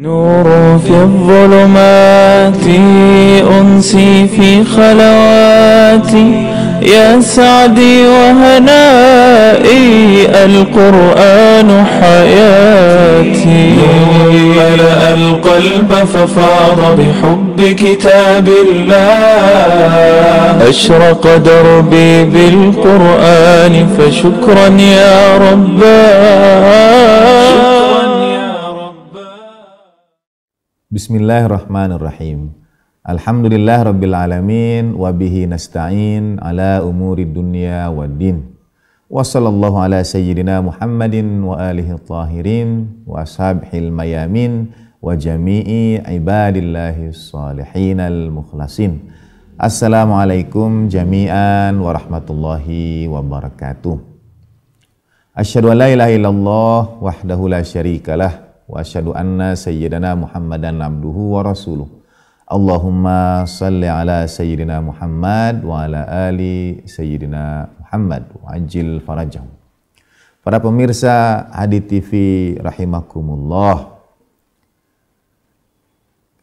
نور في الظلمات أنسي في خلواتي يا سعدي وهنائي القرآن حياتي ملأ القلب ففاض بحب كتاب الله أشرق دربي بالقرآن فشكرا يا رباه Bismillahirrahmanirrahim. Alhamdulillah Rabbil Alamin wa bihi nasta'in ala umuri dunya wa din. Wa sallallahu ala sayyidina Muhammadin wa alihi tahirin wa ashabihil mayamin wa jami'i ibadillahi salihin al-mukhlasin. Assalamualaikum jami'an warahmatullahi wabarakatuh. Asyhadu an la ilaha illallah wahdahu la syarikalah wa asyhadu anna sayyidana Muhammadan abduhu wa rasuluh. Allahumma salli ala sayyidina Muhammad wa ala ali sayyidina Muhammad wa ajil farajahu. Para pemirsa Hadi TV rahimakumullah.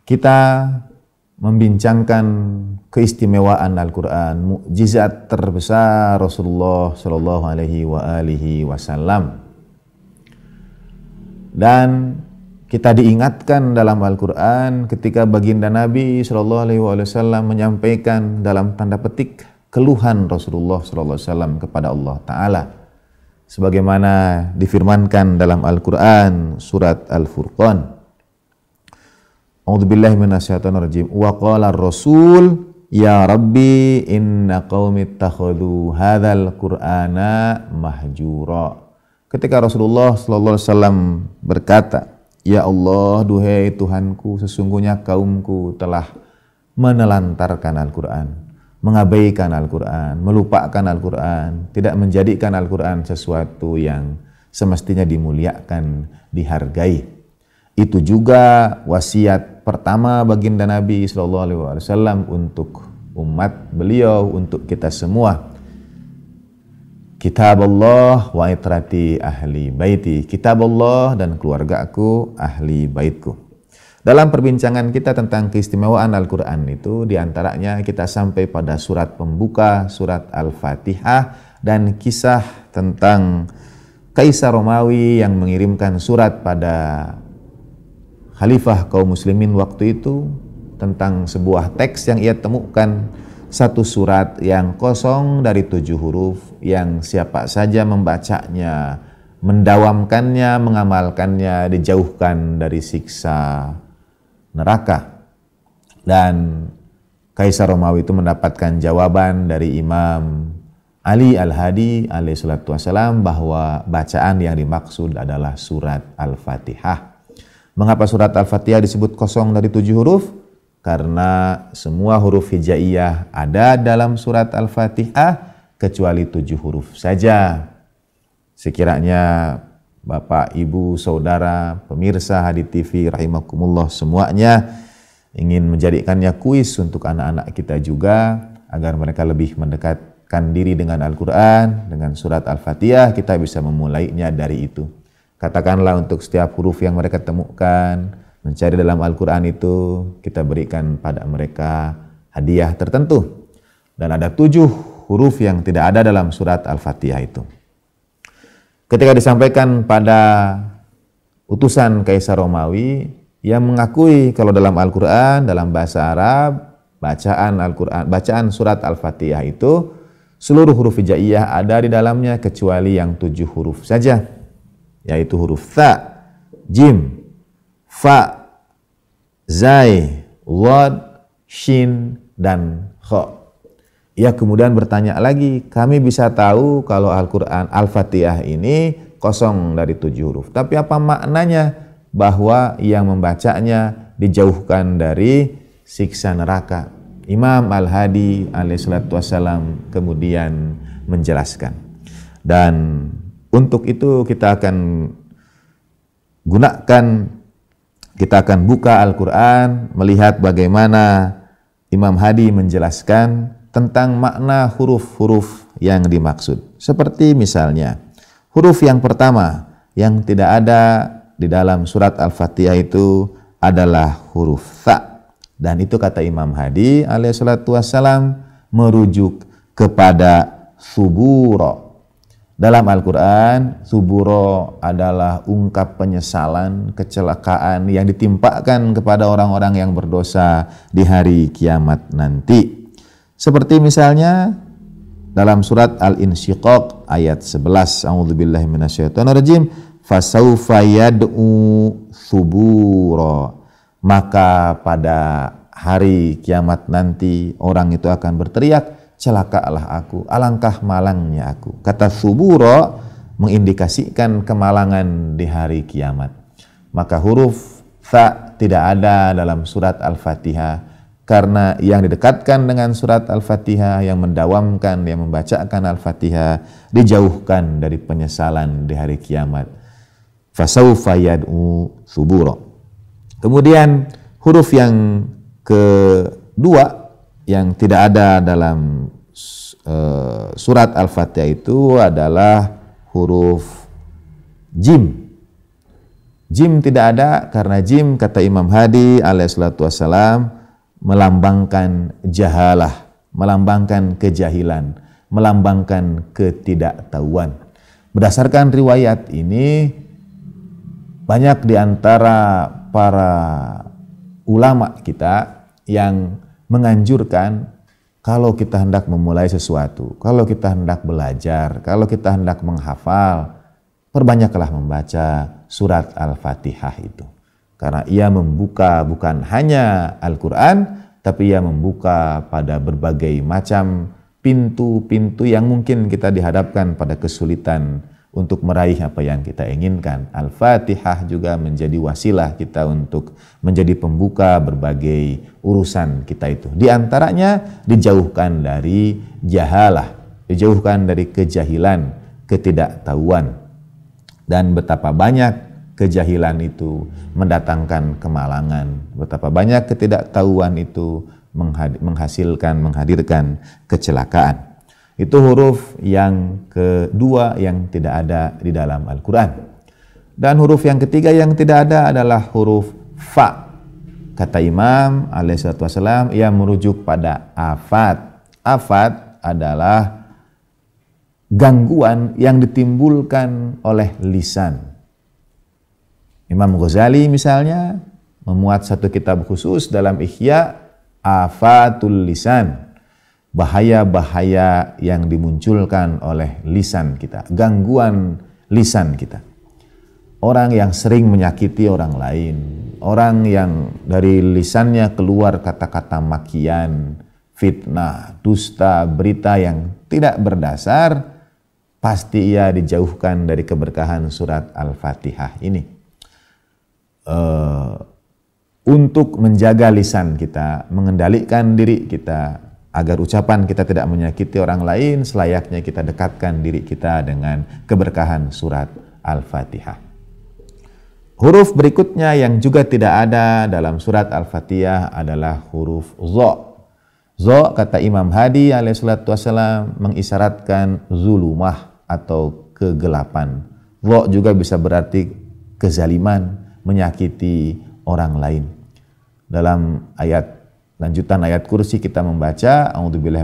Kita membincangkan keistimewaan Al-Qur'an, mukjizat terbesar Rasulullah sallallahu alaihi wa alihi wasallam dan kita diingatkan dalam Al-Quran ketika baginda Nabi Shallallahu Alaihi Wasallam menyampaikan dalam tanda petik keluhan Rasulullah Shallallahu Alaihi Wasallam kepada Allah Taala, sebagaimana difirmankan dalam Al-Quran surat Al-Furqan. min minasyaitonirrajim. Wa qala Rasul Ya Rabbi inna kaumit takhudu hadal Qur'ana mahjura ketika Rasulullah Sallallahu Alaihi Wasallam berkata, Ya Allah, duhai Tuhanku, sesungguhnya kaumku telah menelantarkan Al-Quran, mengabaikan Al-Quran, melupakan Al-Quran, tidak menjadikan Al-Quran sesuatu yang semestinya dimuliakan, dihargai. Itu juga wasiat pertama baginda Nabi Sallallahu Alaihi Wasallam untuk umat beliau, untuk kita semua Kitab Allah wa itrati ahli baiti. Kitab Allah dan keluarga aku ahli baitku. Dalam perbincangan kita tentang keistimewaan Al-Quran itu, diantaranya kita sampai pada surat pembuka, surat Al-Fatihah, dan kisah tentang Kaisar Romawi yang mengirimkan surat pada Khalifah kaum muslimin waktu itu tentang sebuah teks yang ia temukan satu surat yang kosong dari tujuh huruf yang siapa saja membacanya, mendawamkannya, mengamalkannya, dijauhkan dari siksa neraka. Dan Kaisar Romawi itu mendapatkan jawaban dari Imam Ali Al-Hadi alaihi salatu wassalam bahwa bacaan yang dimaksud adalah surat Al-Fatihah. Mengapa surat Al-Fatihah disebut kosong dari tujuh huruf? karena semua huruf hijaiyah ada dalam surat Al-Fatihah kecuali tujuh huruf saja. Sekiranya Bapak, Ibu, Saudara, pemirsa Hadi TV rahimakumullah semuanya ingin menjadikannya kuis untuk anak-anak kita juga agar mereka lebih mendekatkan diri dengan Al-Quran, dengan surat Al-Fatihah, kita bisa memulainya dari itu. Katakanlah untuk setiap huruf yang mereka temukan, mencari dalam Al-Quran itu kita berikan pada mereka hadiah tertentu. Dan ada tujuh huruf yang tidak ada dalam surat Al-Fatihah itu. Ketika disampaikan pada utusan Kaisar Romawi yang mengakui kalau dalam Al-Quran, dalam bahasa Arab, bacaan Al-Quran, bacaan surat Al-Fatihah itu seluruh huruf hijaiyah ada di dalamnya kecuali yang tujuh huruf saja, yaitu huruf Tha, Jim, fa, zai, wad, shin, dan kho. Ia kemudian bertanya lagi, kami bisa tahu kalau Al-Quran Al-Fatihah ini kosong dari tujuh huruf. Tapi apa maknanya bahwa yang membacanya dijauhkan dari siksa neraka? Imam Al-Hadi alaihissalatu wassalam kemudian menjelaskan. Dan untuk itu kita akan gunakan kita akan buka Al-Quran, melihat bagaimana Imam Hadi menjelaskan tentang makna huruf-huruf yang dimaksud. Seperti misalnya, huruf yang pertama yang tidak ada di dalam surat Al-Fatihah itu adalah huruf Tha. Dan itu kata Imam Hadi alaihissalatu wassalam merujuk kepada suburo dalam Al-Quran, suburo adalah ungkap penyesalan, kecelakaan yang ditimpakan kepada orang-orang yang berdosa di hari kiamat nanti. Seperti misalnya dalam surat Al-Insyiqaq ayat 11, A'udzubillahi fasaufa yad'u suburo. Maka pada hari kiamat nanti orang itu akan berteriak, celakalah aku, alangkah malangnya aku. Kata suburo mengindikasikan kemalangan di hari kiamat. Maka huruf fa tidak ada dalam surat Al-Fatihah karena yang didekatkan dengan surat Al-Fatihah, yang mendawamkan, yang membacakan Al-Fatihah, dijauhkan dari penyesalan di hari kiamat. Fasaufa suburo. Kemudian huruf yang kedua yang tidak ada dalam Eh, surat Al-Fatihah itu adalah huruf jim. Jim tidak ada karena jim kata Imam Hadi alaihissalatu wassalam melambangkan jahalah, melambangkan kejahilan, melambangkan ketidaktahuan. Berdasarkan riwayat ini banyak di antara para ulama kita yang menganjurkan kalau kita hendak memulai sesuatu, kalau kita hendak belajar, kalau kita hendak menghafal, perbanyaklah membaca surat Al-Fatihah itu. Karena ia membuka bukan hanya Al-Quran, tapi ia membuka pada berbagai macam pintu-pintu yang mungkin kita dihadapkan pada kesulitan untuk meraih apa yang kita inginkan. Al-Fatihah juga menjadi wasilah kita untuk menjadi pembuka berbagai urusan kita itu. Di antaranya dijauhkan dari jahalah, dijauhkan dari kejahilan, ketidaktahuan. Dan betapa banyak kejahilan itu mendatangkan kemalangan, betapa banyak ketidaktahuan itu menghasilkan menghadirkan kecelakaan. Itu huruf yang kedua yang tidak ada di dalam Al-Quran. Dan huruf yang ketiga yang tidak ada adalah huruf fa. Kata Imam alaihissalam yang merujuk pada afat. Afat adalah gangguan yang ditimbulkan oleh lisan. Imam Ghazali misalnya memuat satu kitab khusus dalam ikhya afatul lisan bahaya-bahaya yang dimunculkan oleh lisan kita, gangguan lisan kita. Orang yang sering menyakiti orang lain, orang yang dari lisannya keluar kata-kata makian, fitnah, dusta, berita yang tidak berdasar, pasti ia dijauhkan dari keberkahan surat Al-Fatihah ini. Uh, untuk menjaga lisan kita, mengendalikan diri kita, agar ucapan kita tidak menyakiti orang lain selayaknya kita dekatkan diri kita dengan keberkahan surat Al-Fatihah. Huruf berikutnya yang juga tidak ada dalam surat Al-Fatihah adalah huruf zo. Zo kata Imam Hadi alaihissalatu wassalam mengisyaratkan zulumah atau kegelapan. Zo juga bisa berarti kezaliman, menyakiti orang lain. Dalam ayat lanjutan ayat kursi kita membaca auzubillahi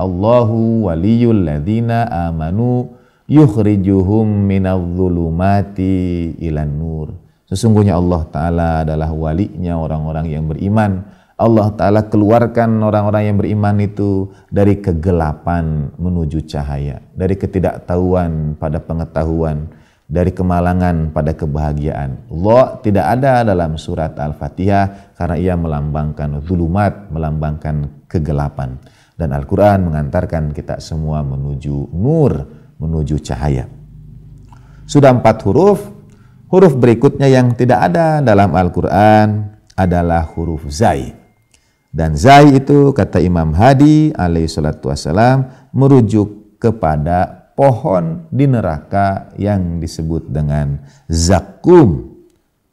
Allahu waliyul ladhina amanu yukhrijuhum minadh ilan nur sesungguhnya Allah taala adalah walinya orang-orang yang beriman Allah taala keluarkan orang-orang yang beriman itu dari kegelapan menuju cahaya dari ketidaktahuan pada pengetahuan dari kemalangan pada kebahagiaan. Lo tidak ada dalam surat Al-Fatihah karena ia melambangkan zulumat, melambangkan kegelapan. Dan Al-Quran mengantarkan kita semua menuju nur, menuju cahaya. Sudah empat huruf, huruf berikutnya yang tidak ada dalam Al-Quran adalah huruf Zai. Dan Zai itu kata Imam Hadi alaihi salatu wassalam merujuk kepada pohon di neraka yang disebut dengan zakum.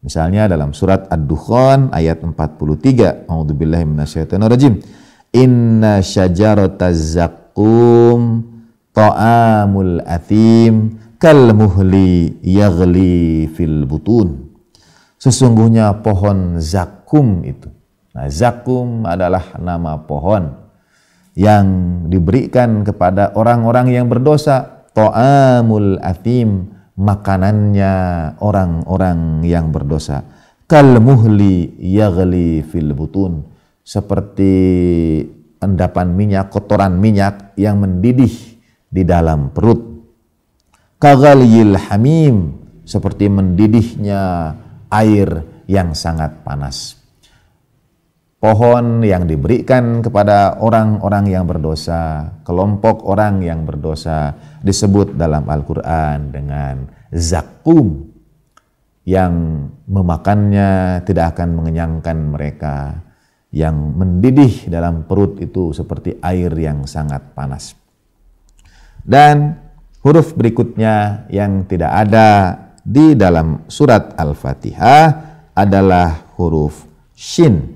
Misalnya dalam surat Ad-Dukhan ayat 43, A'udzubillahi minasyaitonirrajim. Inna syajarata zakum ta'amul athim kal muhli yagli fil butun. Sesungguhnya pohon zakum itu. Nah, zakum adalah nama pohon yang diberikan kepada orang-orang yang berdosa ta'amul athim makanannya orang-orang yang berdosa kal muhli yagli fil butun seperti endapan minyak kotoran minyak yang mendidih di dalam perut kagaliyil hamim seperti mendidihnya air yang sangat panas pohon yang diberikan kepada orang-orang yang berdosa, kelompok orang yang berdosa disebut dalam Al-Qur'an dengan zakum yang memakannya tidak akan mengenyangkan mereka, yang mendidih dalam perut itu seperti air yang sangat panas. Dan huruf berikutnya yang tidak ada di dalam surat Al-Fatihah adalah huruf shin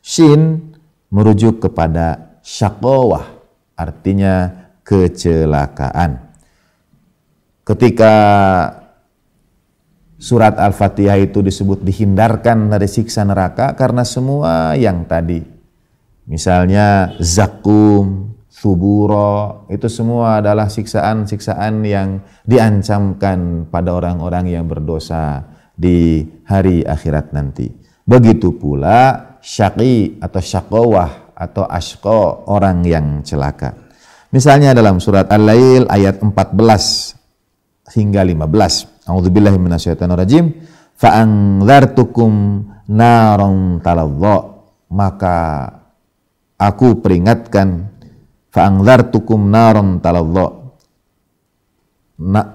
Shin merujuk kepada syakowah, artinya kecelakaan. Ketika surat Al-Fatihah itu disebut dihindarkan dari siksa neraka karena semua yang tadi, misalnya zakum, suburo, itu semua adalah siksaan-siksaan yang diancamkan pada orang-orang yang berdosa di hari akhirat nanti. Begitu pula syaqi atau syakowah atau ashko orang yang celaka. Misalnya dalam surat Al-Lail ayat 14 hingga 15. A'udzubillahi minasyaitonirrajim. Fa'anzartukum naron taladha. Maka aku peringatkan fa'anzartukum naron taladha.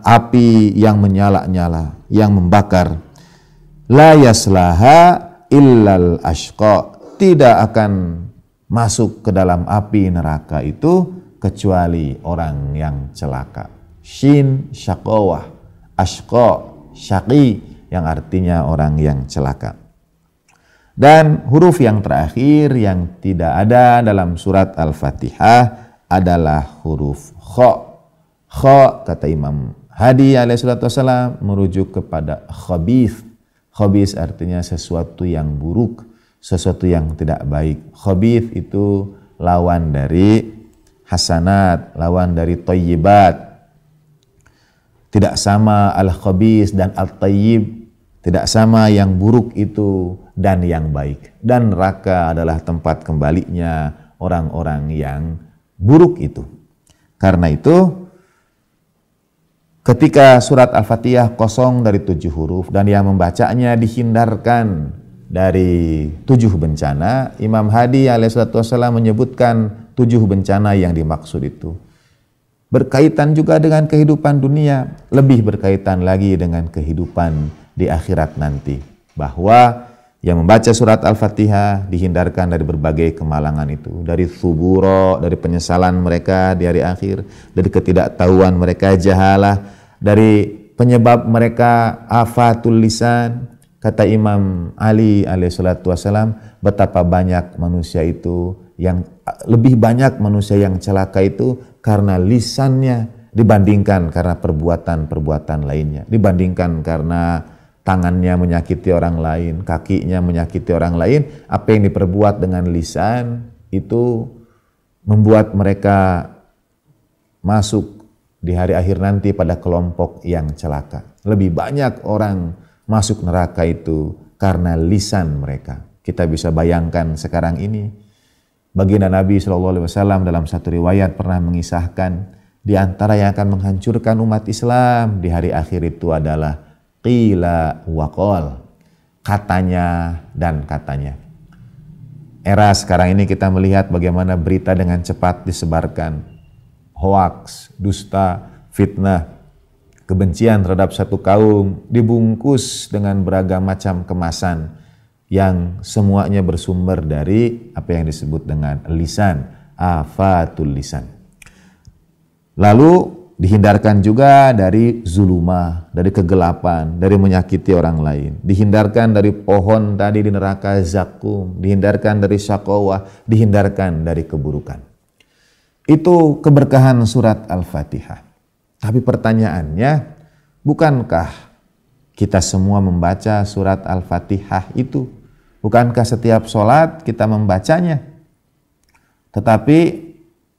api yang menyala-nyala, yang membakar. La yaslaha illal ashqa tidak akan masuk ke dalam api neraka itu kecuali orang yang celaka. Shin syakowah, ashqa syaqi yang artinya orang yang celaka. Dan huruf yang terakhir yang tidak ada dalam surat Al-Fatihah adalah huruf kho. Kho kata Imam Hadi alaihissalatu wassalam merujuk kepada khabith Khobis artinya sesuatu yang buruk, sesuatu yang tidak baik. Khobif itu lawan dari hasanat, lawan dari toyibat. Tidak sama al-khobis dan al-tayyib. Tidak sama yang buruk itu dan yang baik. Dan raka adalah tempat kembalinya orang-orang yang buruk itu. Karena itu, Ketika surat Al-Fatihah kosong dari tujuh huruf dan yang membacanya dihindarkan dari tujuh bencana, Imam Hadi alaihissalam menyebutkan tujuh bencana yang dimaksud itu. Berkaitan juga dengan kehidupan dunia, lebih berkaitan lagi dengan kehidupan di akhirat nanti. Bahwa yang membaca surat Al-Fatihah dihindarkan dari berbagai kemalangan itu, dari suburo, dari penyesalan mereka di hari akhir, dari ketidaktahuan mereka jahalah, dari penyebab mereka afatul lisan. Kata Imam Ali salatu wassalam, betapa banyak manusia itu yang lebih banyak manusia yang celaka itu karena lisannya dibandingkan karena perbuatan-perbuatan lainnya, dibandingkan karena tangannya menyakiti orang lain, kakinya menyakiti orang lain, apa yang diperbuat dengan lisan itu membuat mereka masuk di hari akhir nanti pada kelompok yang celaka. Lebih banyak orang masuk neraka itu karena lisan mereka. Kita bisa bayangkan sekarang ini baginda Nabi saw dalam satu riwayat pernah mengisahkan di antara yang akan menghancurkan umat Islam di hari akhir itu adalah qila qol katanya dan katanya era sekarang ini kita melihat bagaimana berita dengan cepat disebarkan hoax, dusta fitnah kebencian terhadap satu kaum dibungkus dengan beragam macam kemasan yang semuanya bersumber dari apa yang disebut dengan lisan afatul lisan lalu Dihindarkan juga dari zulumah, dari kegelapan, dari menyakiti orang lain. Dihindarkan dari pohon tadi di neraka zakum, dihindarkan dari syakowah, dihindarkan dari keburukan. Itu keberkahan surat Al-Fatihah. Tapi pertanyaannya, bukankah kita semua membaca surat Al-Fatihah itu? Bukankah setiap sholat kita membacanya? Tetapi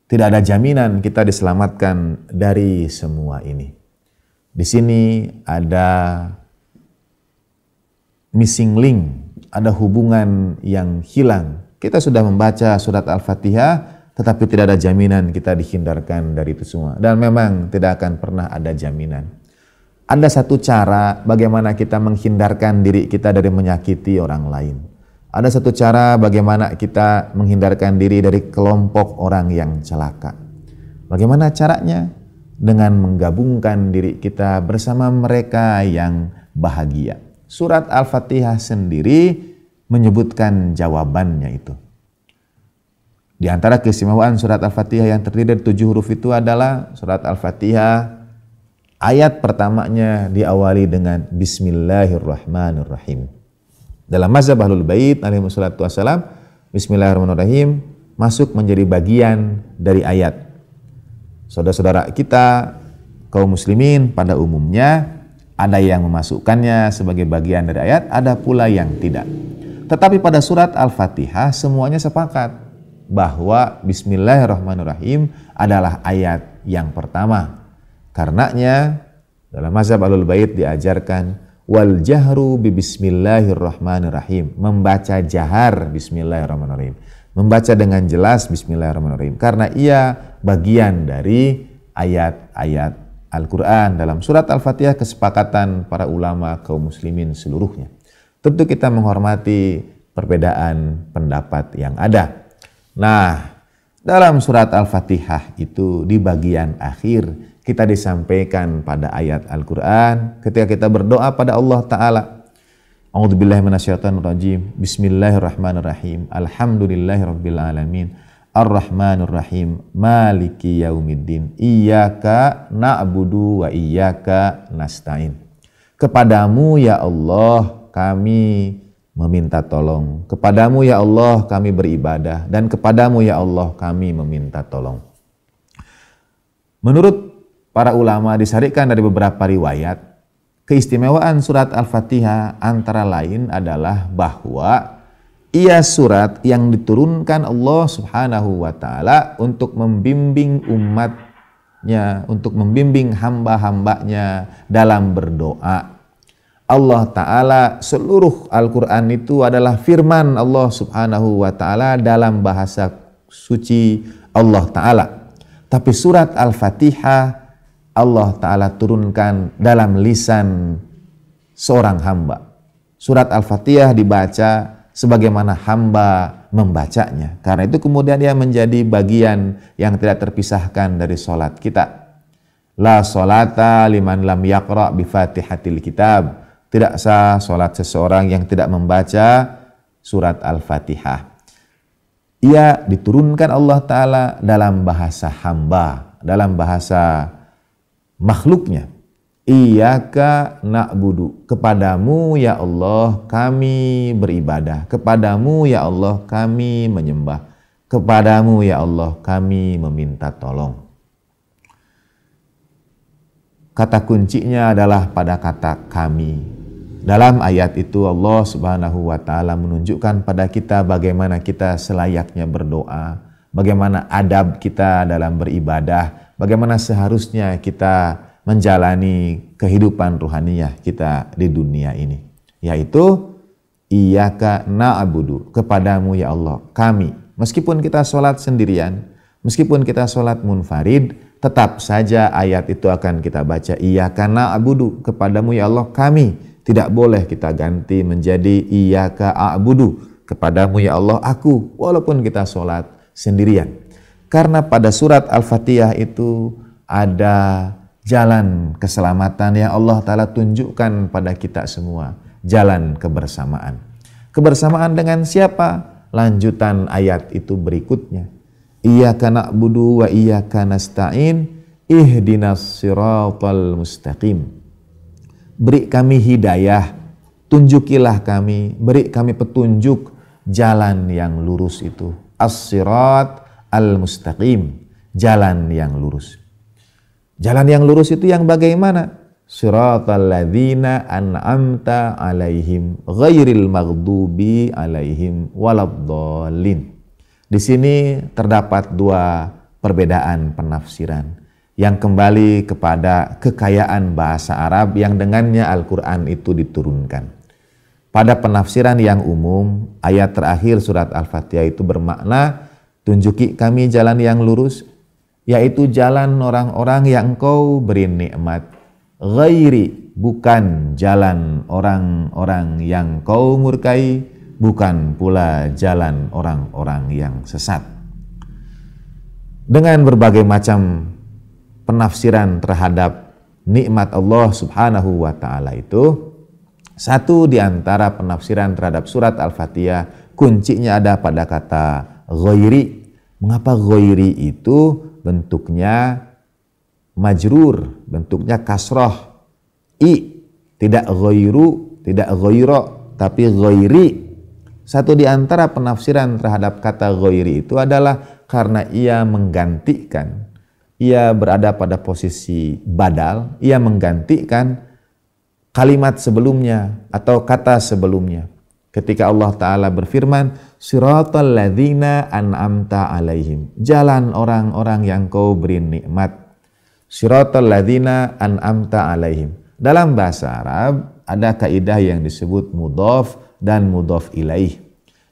tidak ada jaminan kita diselamatkan dari semua ini. Di sini ada missing link, ada hubungan yang hilang. Kita sudah membaca surat Al-Fatihah, tetapi tidak ada jaminan kita dihindarkan dari itu semua. Dan memang tidak akan pernah ada jaminan. Ada satu cara bagaimana kita menghindarkan diri kita dari menyakiti orang lain. Ada satu cara bagaimana kita menghindarkan diri dari kelompok orang yang celaka. Bagaimana caranya? Dengan menggabungkan diri kita bersama mereka yang bahagia. Surat Al-Fatihah sendiri menyebutkan jawabannya itu. Di antara keistimewaan surat Al-Fatihah yang terdiri dari tujuh huruf itu adalah surat Al-Fatihah ayat pertamanya diawali dengan Bismillahirrahmanirrahim. Dalam mazhab Ahlul Bait alaihi wassalatu wassalam, bismillahirrahmanirrahim masuk menjadi bagian dari ayat. Saudara-saudara kita kaum muslimin pada umumnya ada yang memasukkannya sebagai bagian dari ayat, ada pula yang tidak. Tetapi pada surat Al-Fatihah semuanya sepakat bahwa Bismillahirrahmanirrahim adalah ayat yang pertama. Karenanya dalam mazhab Alul Bait diajarkan wal jahru bi bismillahirrahmanirrahim membaca jahar bismillahirrahmanirrahim membaca dengan jelas bismillahirrahmanirrahim karena ia bagian dari ayat-ayat Al-Qur'an dalam surat Al-Fatihah kesepakatan para ulama kaum muslimin seluruhnya tentu kita menghormati perbedaan pendapat yang ada nah dalam surat Al-Fatihah itu di bagian akhir kita disampaikan pada ayat Al-Quran ketika kita berdoa pada Allah Ta'ala A'udzubillahi minasyaitonirrajim Bismillahirrahmanirrahim Alhamdulillahirrabbilalamin Ar-Rahmanirrahim Maliki yaumiddin Iyaka na'budu wa iyaka nasta'in Kepadamu ya Allah kami meminta tolong Kepadamu ya Allah kami beribadah Dan kepadamu ya Allah kami meminta tolong Menurut Para ulama disarikan dari beberapa riwayat, keistimewaan surat Al-Fatihah antara lain adalah bahwa ia surat yang diturunkan Allah Subhanahu wa taala untuk membimbing umatnya, untuk membimbing hamba-hambanya dalam berdoa. Allah Ta'ala seluruh Al-Quran itu adalah firman Allah Subhanahu wa Ta'ala dalam bahasa suci Allah Ta'ala. Tapi surat Al-Fatihah Allah Ta'ala turunkan dalam lisan seorang hamba. Surat Al-Fatihah dibaca sebagaimana hamba membacanya. Karena itu kemudian dia menjadi bagian yang tidak terpisahkan dari sholat kita. La sholata liman lam yakra bifatihatil kitab. Tidak sah sholat seseorang yang tidak membaca surat Al-Fatihah. Ia diturunkan Allah Ta'ala dalam bahasa hamba, dalam bahasa makhluknya. Iyaka na'budu. Kepadamu ya Allah kami beribadah. Kepadamu ya Allah kami menyembah. Kepadamu ya Allah kami meminta tolong. Kata kuncinya adalah pada kata kami. Dalam ayat itu Allah Subhanahu wa taala menunjukkan pada kita bagaimana kita selayaknya berdoa, bagaimana adab kita dalam beribadah, bagaimana seharusnya kita menjalani kehidupan ruhaniyah kita di dunia ini. Yaitu, Iyaka na'budu, kepadamu ya Allah, kami. Meskipun kita sholat sendirian, meskipun kita sholat munfarid, tetap saja ayat itu akan kita baca. Iyaka na'budu, kepadamu ya Allah, kami. Tidak boleh kita ganti menjadi iyaka a'budu, kepadamu ya Allah, aku. Walaupun kita sholat sendirian. Karena pada surat Al-Fatihah itu ada jalan keselamatan yang Allah Ta'ala tunjukkan pada kita semua. Jalan kebersamaan. Kebersamaan dengan siapa? Lanjutan ayat itu berikutnya. Iyaka na'budu wa iyaka nasta'in ihdinas siratal mustaqim. Beri kami hidayah, tunjukilah kami, beri kami petunjuk jalan yang lurus itu. As-sirat al-mustaqim, jalan yang lurus. Jalan yang lurus itu yang bagaimana? Siratal ladzina an'amta alaihim ghairil maghdubi alaihim waladdallin. Di sini terdapat dua perbedaan penafsiran yang kembali kepada kekayaan bahasa Arab yang dengannya Al-Quran itu diturunkan. Pada penafsiran yang umum, ayat terakhir surat Al-Fatihah itu bermakna Tunjuki kami jalan yang lurus, yaitu jalan orang-orang yang engkau beri nikmat. Ghairi bukan jalan orang-orang yang kau murkai, bukan pula jalan orang-orang yang sesat. Dengan berbagai macam penafsiran terhadap nikmat Allah Subhanahu wa taala itu, satu di antara penafsiran terhadap surat Al-Fatihah kuncinya ada pada kata ghairi Mengapa goiri itu bentuknya majrur, bentuknya kasroh. I, tidak ghoiru, tidak ghoiro, tapi goiri. Satu di antara penafsiran terhadap kata goiri itu adalah karena ia menggantikan. Ia berada pada posisi badal, ia menggantikan kalimat sebelumnya atau kata sebelumnya. Ketika Allah Ta'ala berfirman, Siratul ladhina an'amta alaihim. Jalan orang-orang yang kau beri nikmat. Siratul ladhina an'amta alaihim. Dalam bahasa Arab, ada kaidah yang disebut mudhaf dan mudhaf ilaih.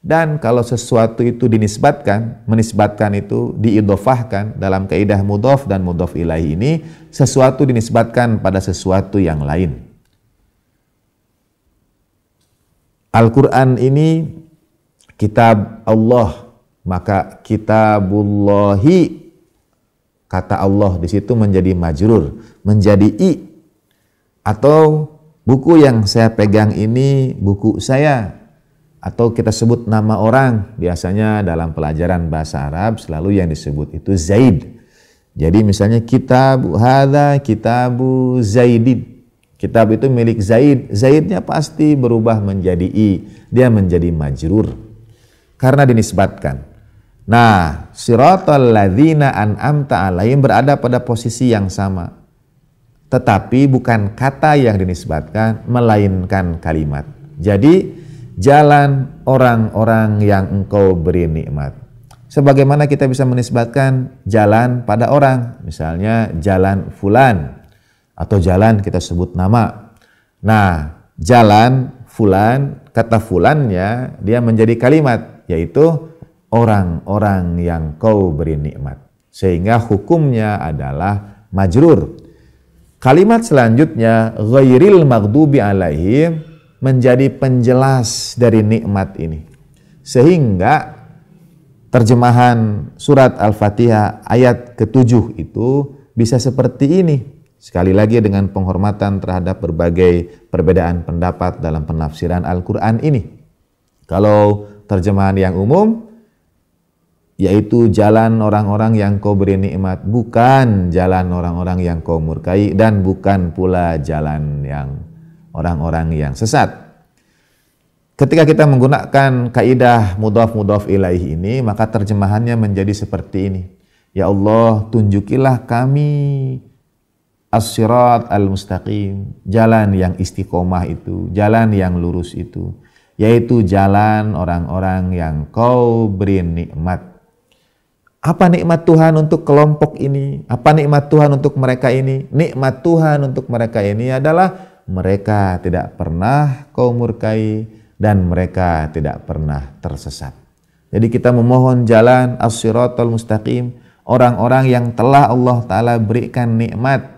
Dan kalau sesuatu itu dinisbatkan, menisbatkan itu diidofahkan dalam kaidah mudhaf dan mudhaf ilaih ini, sesuatu dinisbatkan pada sesuatu yang lain. Al-Quran ini kitab Allah, maka kitabullahi kata Allah di situ menjadi majrur, menjadi i atau buku yang saya pegang ini buku saya atau kita sebut nama orang biasanya dalam pelajaran bahasa Arab selalu yang disebut itu Zaid. Jadi misalnya kitabu hadza kitabu Zaidin Kitab itu milik Zaid. Zaidnya pasti berubah menjadi I. Dia menjadi majrur. Karena dinisbatkan. Nah, siratul ladhina an'amta alaihim berada pada posisi yang sama. Tetapi bukan kata yang dinisbatkan, melainkan kalimat. Jadi, jalan orang-orang yang engkau beri nikmat. Sebagaimana kita bisa menisbatkan jalan pada orang, misalnya jalan fulan, atau jalan kita sebut nama. Nah, jalan fulan, kata fulannya dia menjadi kalimat yaitu orang-orang yang kau beri nikmat. Sehingga hukumnya adalah majrur. Kalimat selanjutnya ghairil maghdubi alaihim menjadi penjelas dari nikmat ini. Sehingga terjemahan surat Al-Fatihah ayat ke-7 itu bisa seperti ini. Sekali lagi dengan penghormatan terhadap berbagai perbedaan pendapat dalam penafsiran Al-Quran ini. Kalau terjemahan yang umum, yaitu jalan orang-orang yang kau beri nikmat, bukan jalan orang-orang yang kau murkai, dan bukan pula jalan yang orang-orang yang sesat. Ketika kita menggunakan kaidah mudhaf-mudhaf ilaih ini, maka terjemahannya menjadi seperti ini. Ya Allah, tunjukilah kami as-sirat al-mustaqim, jalan yang istiqomah itu, jalan yang lurus itu, yaitu jalan orang-orang yang kau beri nikmat. Apa nikmat Tuhan untuk kelompok ini? Apa nikmat Tuhan untuk mereka ini? Nikmat Tuhan untuk mereka ini adalah mereka tidak pernah kau murkai dan mereka tidak pernah tersesat. Jadi kita memohon jalan as siratul mustaqim, orang-orang yang telah Allah Ta'ala berikan nikmat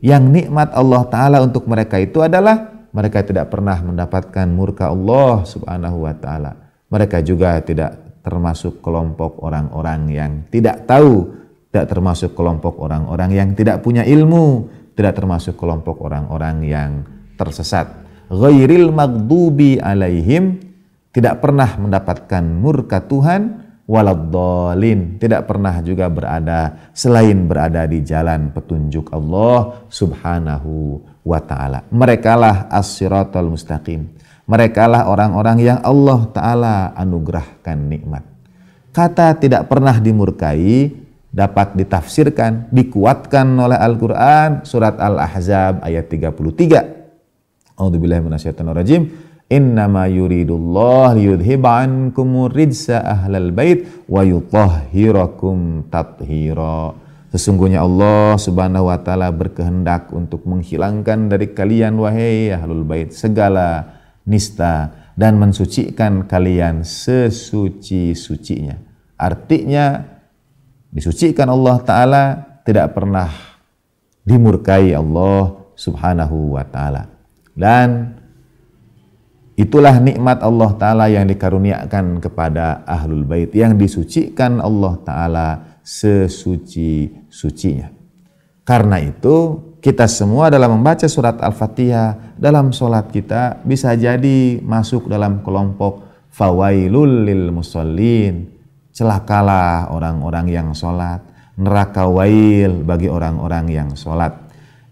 yang nikmat Allah Ta'ala untuk mereka itu adalah mereka tidak pernah mendapatkan murka Allah Subhanahu wa Ta'ala. Mereka juga tidak termasuk kelompok orang-orang yang tidak tahu, tidak termasuk kelompok orang-orang yang tidak punya ilmu, tidak termasuk kelompok orang-orang yang tersesat. Ghairil magdubi alaihim tidak pernah mendapatkan murka Tuhan waladdalin tidak pernah juga berada selain berada di jalan petunjuk Allah Subhanahu wa taala. Merekalah as siratul mustaqim. Merekalah orang-orang yang Allah taala anugerahkan nikmat. Kata tidak pernah dimurkai dapat ditafsirkan, dikuatkan oleh Al-Qur'an surat Al-Ahzab ayat 33. A'udzubillahi Innama yuridullah liyudhhiba ankumur rijsa ahlal bait wa yutahhirakum tathira. Sesungguhnya Allah Subhanahu wa taala berkehendak untuk menghilangkan dari kalian wahai ahlul bait segala nista dan mensucikan kalian sesuci-sucinya. Artinya disucikan Allah taala tidak pernah dimurkai Allah Subhanahu wa taala. Dan Itulah nikmat Allah Ta'ala yang dikaruniakan kepada Ahlul Bait yang disucikan Allah Ta'ala sesuci-sucinya. Karena itu kita semua dalam membaca surat Al-Fatihah dalam sholat kita bisa jadi masuk dalam kelompok fawailul lil musallin. Celakalah orang-orang yang sholat. Neraka wail bagi orang-orang yang sholat.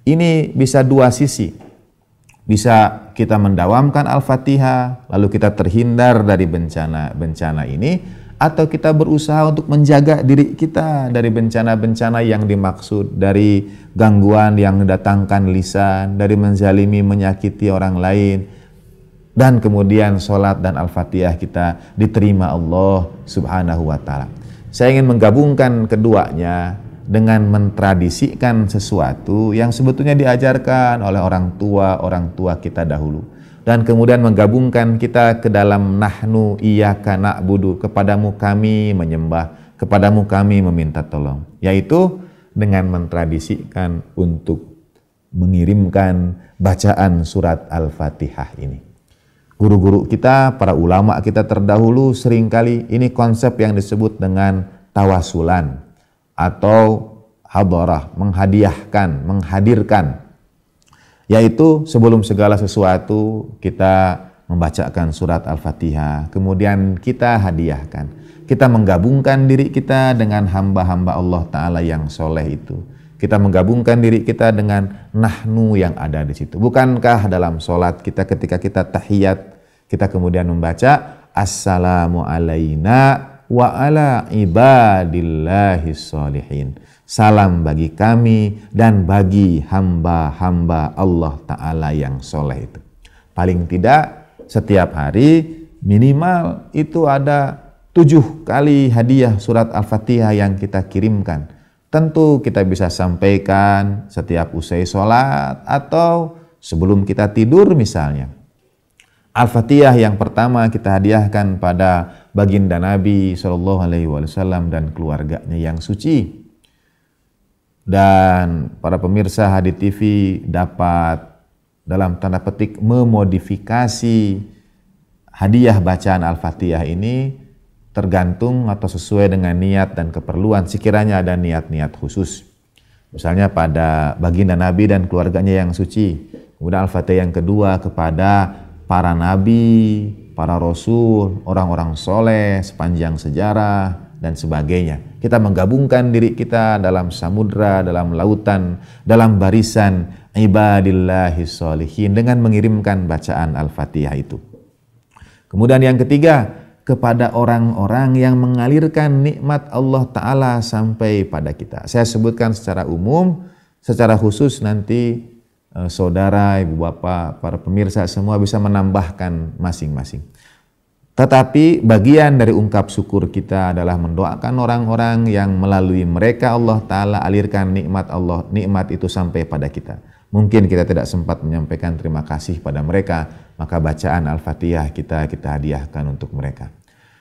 Ini bisa dua sisi. Bisa kita mendawamkan Al-Fatihah, lalu kita terhindar dari bencana-bencana ini, atau kita berusaha untuk menjaga diri kita dari bencana-bencana yang dimaksud, dari gangguan yang datangkan lisan, dari menzalimi, menyakiti orang lain, dan kemudian sholat dan Al-Fatihah kita diterima Allah Subhanahu wa Ta'ala. Saya ingin menggabungkan keduanya, dengan mentradisikan sesuatu yang sebetulnya diajarkan oleh orang tua orang tua kita dahulu dan kemudian menggabungkan kita ke dalam nahnu iyyaka budu. kepadamu kami menyembah kepadamu kami meminta tolong yaitu dengan mentradisikan untuk mengirimkan bacaan surat Al-Fatihah ini guru-guru kita para ulama kita terdahulu seringkali ini konsep yang disebut dengan tawasulan atau hadarah, menghadiahkan, menghadirkan. Yaitu sebelum segala sesuatu kita membacakan surat Al-Fatihah, kemudian kita hadiahkan. Kita menggabungkan diri kita dengan hamba-hamba Allah Ta'ala yang soleh itu. Kita menggabungkan diri kita dengan nahnu yang ada di situ. Bukankah dalam sholat kita ketika kita tahiyat, kita kemudian membaca Assalamualaikum wa ala ibadillahi salihin. Salam bagi kami dan bagi hamba-hamba Allah Ta'ala yang soleh itu. Paling tidak setiap hari minimal itu ada tujuh kali hadiah surat Al-Fatihah yang kita kirimkan. Tentu kita bisa sampaikan setiap usai sholat atau sebelum kita tidur misalnya. Al-Fatihah yang pertama kita hadiahkan pada baginda Nabi Shallallahu Alaihi Wasallam dan keluarganya yang suci. Dan para pemirsa Hadi TV dapat dalam tanda petik memodifikasi hadiah bacaan Al-Fatihah ini tergantung atau sesuai dengan niat dan keperluan sekiranya ada niat-niat khusus. Misalnya pada baginda Nabi dan keluarganya yang suci. Kemudian Al-Fatihah yang kedua kepada para nabi, para rasul, orang-orang soleh sepanjang sejarah, dan sebagainya. Kita menggabungkan diri kita dalam samudra, dalam lautan, dalam barisan ibadillahi sholihin dengan mengirimkan bacaan Al-Fatihah itu. Kemudian yang ketiga, kepada orang-orang yang mengalirkan nikmat Allah Ta'ala sampai pada kita. Saya sebutkan secara umum, secara khusus nanti Eh, saudara, ibu bapak, para pemirsa semua bisa menambahkan masing-masing. Tetapi bagian dari ungkap syukur kita adalah mendoakan orang-orang yang melalui mereka Allah Ta'ala alirkan nikmat Allah, nikmat itu sampai pada kita. Mungkin kita tidak sempat menyampaikan terima kasih pada mereka, maka bacaan Al-Fatihah kita kita hadiahkan untuk mereka.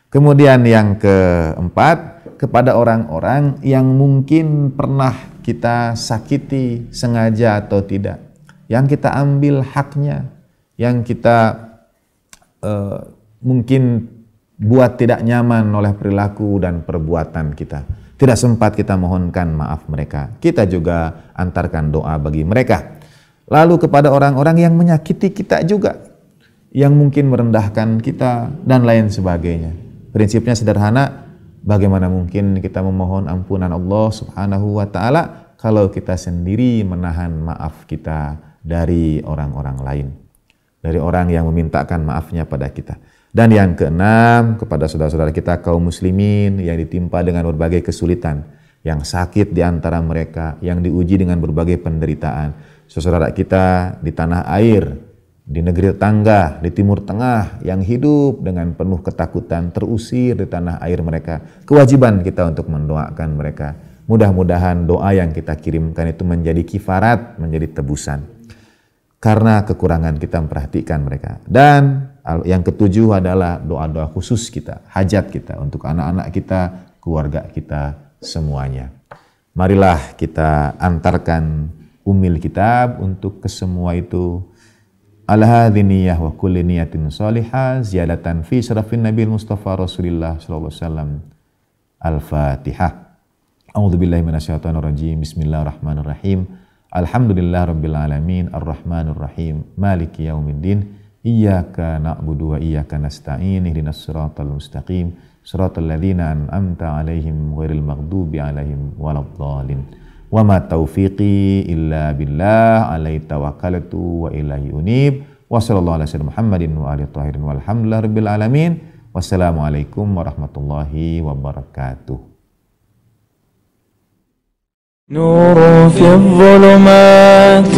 Kemudian yang keempat, kepada orang-orang yang mungkin pernah kita sakiti sengaja atau tidak yang kita ambil haknya, yang kita uh, mungkin buat tidak nyaman oleh perilaku dan perbuatan kita. Tidak sempat kita mohonkan maaf mereka. Kita juga antarkan doa bagi mereka. Lalu kepada orang-orang yang menyakiti kita juga, yang mungkin merendahkan kita dan lain sebagainya. Prinsipnya sederhana, bagaimana mungkin kita memohon ampunan Allah Subhanahu wa taala kalau kita sendiri menahan maaf kita dari orang-orang lain, dari orang yang memintakan maafnya pada kita. Dan yang keenam, kepada saudara-saudara kita kaum muslimin yang ditimpa dengan berbagai kesulitan, yang sakit di antara mereka, yang diuji dengan berbagai penderitaan. Saudara kita di tanah air, di negeri tetangga, di timur tengah, yang hidup dengan penuh ketakutan, terusir di tanah air mereka. Kewajiban kita untuk mendoakan mereka. Mudah-mudahan doa yang kita kirimkan itu menjadi kifarat, menjadi tebusan karena kekurangan kita memperhatikan mereka. Dan yang ketujuh adalah doa-doa khusus kita, hajat kita untuk anak-anak kita, keluarga kita, semuanya. Marilah kita antarkan umil kitab untuk kesemua itu. al wa kulli niyatin salihah ziyadatan fi syarafin nabil mustafa rasulullah sallallahu alaihi wasallam. Al-Fatihah. A'udzu billahi minasyaitonir rajim. Bismillahirrahmanirrahim. Alhamdulillah Rabbil Alamin Ar-Rahmanir Rahim Maliki Yaumiddin Iyaka na'budu wa iyaka nasta'in Ihdinas siratal mustaqim Siratal ladhina an'amta alaihim Ghairil maghdubi alaihim Waladhdallin Wa ma taufiqi illa billah Alayhi tawakalatu wa ilahi unib Wa sallallahu alaihi Muhammadin wa alihi tahirin alhamdulillah Rabbil Alamin Wassalamualaikum warahmatullahi wabarakatuh نور في الظلمات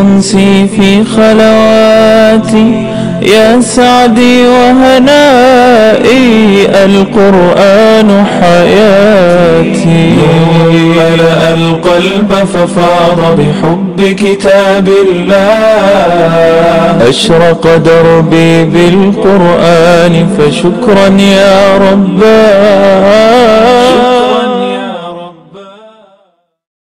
أنسي في خلواتي يا سعدي وهنائي القرآن حياتي ملأ القلب ففاض بحب كتاب الله أشرق دربي بالقرآن فشكرا يا رباه